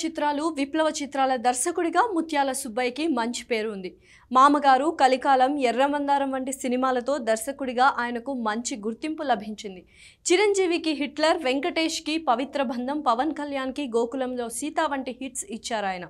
చిత్రాలు విప్లవ చిత్రాల దర్శకుడిగా ముత్యాల సుబ్బయ్యకి మంచి పేరు ఉంది మామగారు కలికాలం ఎర్రమందారం వంటి సినిమాలతో దర్శకుడిగా ఆయనకు మంచి గుర్తింపు లభించింది చిరంజీవికి హిట్లర్ వెంకటేష్కి పవిత్ర బంధం పవన్ కళ్యాణ్కి గోకులంలో సీత వంటి హిట్స్ ఇచ్చారు ఆయన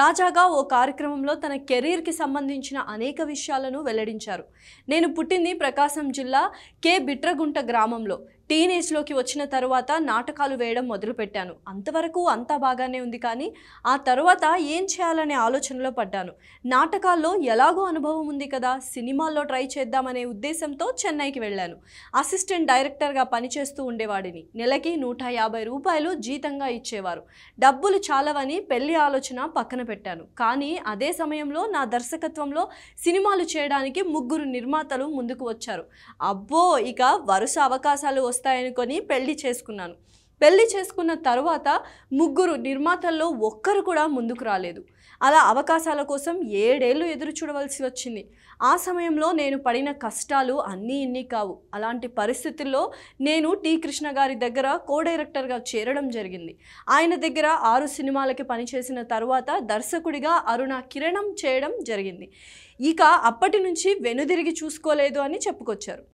తాజాగా ఓ కార్యక్రమంలో తన కెరీర్కి సంబంధించిన అనేక విషయాలను వెల్లడించారు నేను పుట్టింది ప్రకాశం జిల్లా కే బిట్రగుంట గ్రామంలో టీనేజ్లోకి వచ్చిన తర్వాత నాటకాలు వేయడం మొదలుపెట్టాను అంతవరకు అంతా బాగానే ఉంది కానీ ఆ తర్వాత ఏం చేయాలనే ఆలోచనలో పడ్డాను నాటకాల్లో ఎలాగో అనుభవం ఉంది కదా సినిమాల్లో ట్రై చేద్దామనే ఉద్దేశంతో చెన్నైకి వెళ్ళాను అసిస్టెంట్ డైరెక్టర్గా పనిచేస్తూ ఉండేవాడిని నెలకి నూట యాభై రూపాయలు జీతంగా ఇచ్చేవారు డబ్బులు చాలవని పెళ్లి ఆలోచన పక్కన పక్కన పెట్టాను కానీ అదే సమయంలో నా దర్శకత్వంలో సినిమాలు చేయడానికి ముగ్గురు నిర్మాతలు ముందుకు వచ్చారు అబ్బో ఇక వరుస అవకాశాలు వస్తాయనుకొని పెళ్లి చేసుకున్నాను పెళ్లి చేసుకున్న తర్వాత ముగ్గురు నిర్మాతల్లో ఒక్కరు కూడా ముందుకు రాలేదు అలా అవకాశాల కోసం ఏడేళ్లు ఎదురు చూడవలసి వచ్చింది ఆ సమయంలో నేను పడిన కష్టాలు అన్నీ ఇన్ని కావు అలాంటి పరిస్థితుల్లో నేను టి కృష్ణ గారి దగ్గర కో డైరెక్టర్గా చేరడం జరిగింది ఆయన దగ్గర ఆరు సినిమాలకి పనిచేసిన తర్వాత దర్శకుడిగా అరుణ కిరణం చేయడం జరిగింది ఇక అప్పటి నుంచి వెనుదిరిగి చూసుకోలేదు అని చెప్పుకొచ్చారు